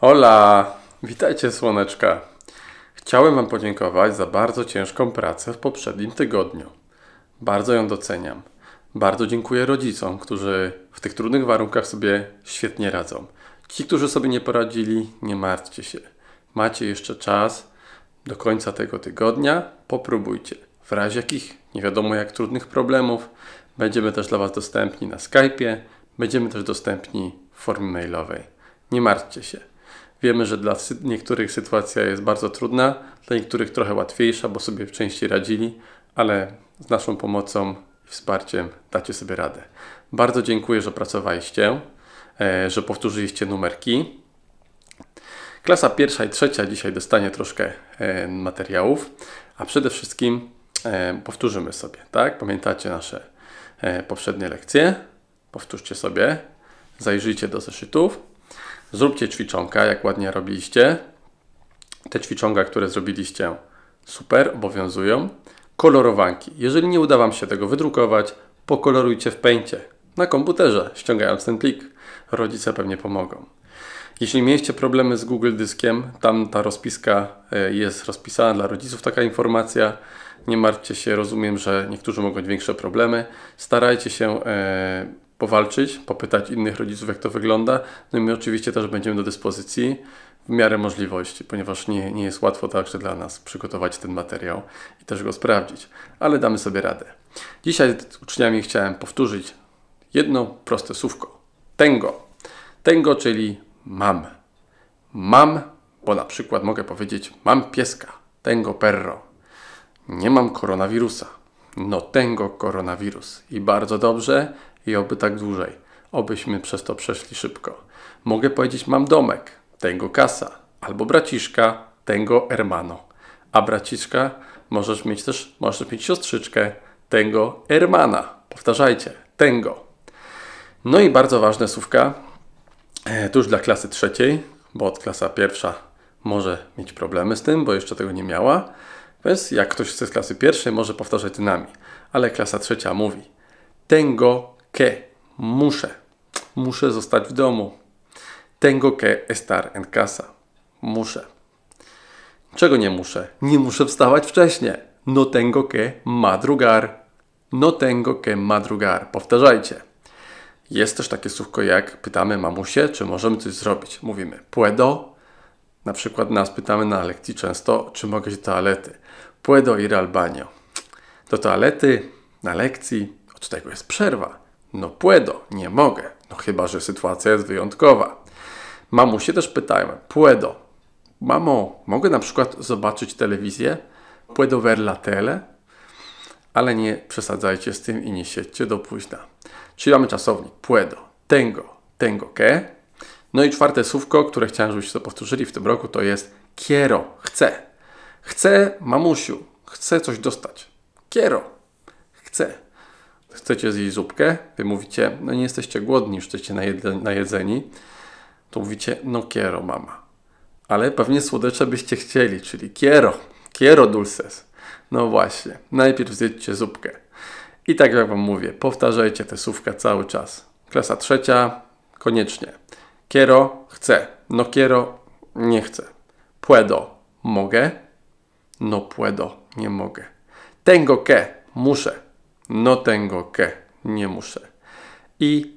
Hola, witajcie słoneczka. Chciałem Wam podziękować za bardzo ciężką pracę w poprzednim tygodniu. Bardzo ją doceniam. Bardzo dziękuję rodzicom, którzy w tych trudnych warunkach sobie świetnie radzą. Ci, którzy sobie nie poradzili, nie martwcie się. Macie jeszcze czas do końca tego tygodnia. Popróbujcie. W razie jakich nie wiadomo jak trudnych problemów, będziemy też dla Was dostępni na Skype'ie, będziemy też dostępni w formie mailowej. Nie martwcie się. Wiemy, że dla niektórych sytuacja jest bardzo trudna, dla niektórych trochę łatwiejsza, bo sobie częściej radzili, ale z naszą pomocą i wsparciem dacie sobie radę. Bardzo dziękuję, że pracowaliście, e, że powtórzyliście numerki. Klasa pierwsza i trzecia dzisiaj dostanie troszkę e, materiałów, a przede wszystkim e, powtórzymy sobie, tak? Pamiętacie nasze poprzednie lekcje? Powtórzcie sobie, zajrzyjcie do zeszytów Zróbcie ćwiczonka, jak ładnie robiliście. Te ćwiczonka, które zrobiliście, super, obowiązują. Kolorowanki. Jeżeli nie uda Wam się tego wydrukować, pokolorujcie w pęcie na komputerze, ściągając ten plik. Rodzice pewnie pomogą. Jeśli mieliście problemy z Google Dyskiem, tam ta rozpiska e, jest rozpisana dla rodziców, taka informacja. Nie martwcie się, rozumiem, że niektórzy mogą mieć większe problemy. Starajcie się e, powalczyć, popytać innych rodziców, jak to wygląda. No i my oczywiście też będziemy do dyspozycji w miarę możliwości, ponieważ nie, nie jest łatwo także dla nas przygotować ten materiał i też go sprawdzić, ale damy sobie radę. Dzisiaj z uczniami chciałem powtórzyć jedno proste słówko. Tengo. Tengo, czyli mam. Mam, bo na przykład mogę powiedzieć mam pieska. Tengo perro. Nie mam koronawirusa. No tengo koronawirus. I bardzo dobrze, i oby tak dłużej. Obyśmy przez to przeszli szybko. Mogę powiedzieć, mam domek, tego kasa, albo braciszka, tego hermano. A braciszka możesz mieć też, możesz mieć siostrzyczkę, tego hermana. Powtarzajcie, tego. No i bardzo ważne słówka, e, tuż dla klasy trzeciej, bo od klasa pierwsza może mieć problemy z tym, bo jeszcze tego nie miała. Więc jak ktoś chce z klasy pierwszej, może powtarzać nami. Ale klasa trzecia mówi tego que muszę, muszę zostać w domu. Tengo que estar en casa. Muszę. Czego nie muszę? Nie muszę wstawać wcześnie. No tengo que madrugar. No tengo que madrugar. Powtarzajcie. Jest też takie słówko jak pytamy mamusie, czy możemy coś zrobić. Mówimy puedo. Na przykład nas pytamy na lekcji często, czy mogę się do toalety. Puedo ir al baño. Do toalety, na lekcji, od tego jest przerwa. No puedo, nie mogę. No chyba, że sytuacja jest wyjątkowa. Mamusie też pytają, puedo. Mamo, mogę na przykład zobaczyć telewizję? Puedo ver la tele? Ale nie przesadzajcie z tym i nie siedźcie do późna. Czyli mamy czasownik puedo, tengo, tengo que. No i czwarte słówko, które chciałem, żebyście to powtórzyli w tym roku, to jest quiero, chcę. Chcę, mamusiu, chcę coś dostać. Quiero, chcę chcecie zjeść zupkę, wy mówicie, no nie jesteście głodni, już jesteście najedzeni, to mówicie, no kiero mama. Ale pewnie słodycze byście chcieli, czyli kiero, kiero dulces. No właśnie, najpierw zjedźcie zupkę. I tak jak Wam mówię, powtarzajcie te słówka cały czas. Klasa trzecia, koniecznie. Kiero, chcę. No kiero, nie chcę. Puedo, mogę. No puedo, nie mogę. Tengo que, muszę. No tengo que. Nie muszę. I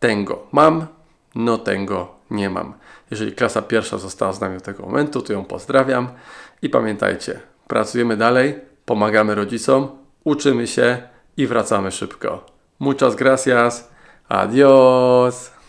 tengo mam, no tengo nie mam. Jeżeli klasa pierwsza została z nami do tego momentu, to ją pozdrawiam. I pamiętajcie, pracujemy dalej, pomagamy rodzicom, uczymy się i wracamy szybko. Muchas gracias. Adiós.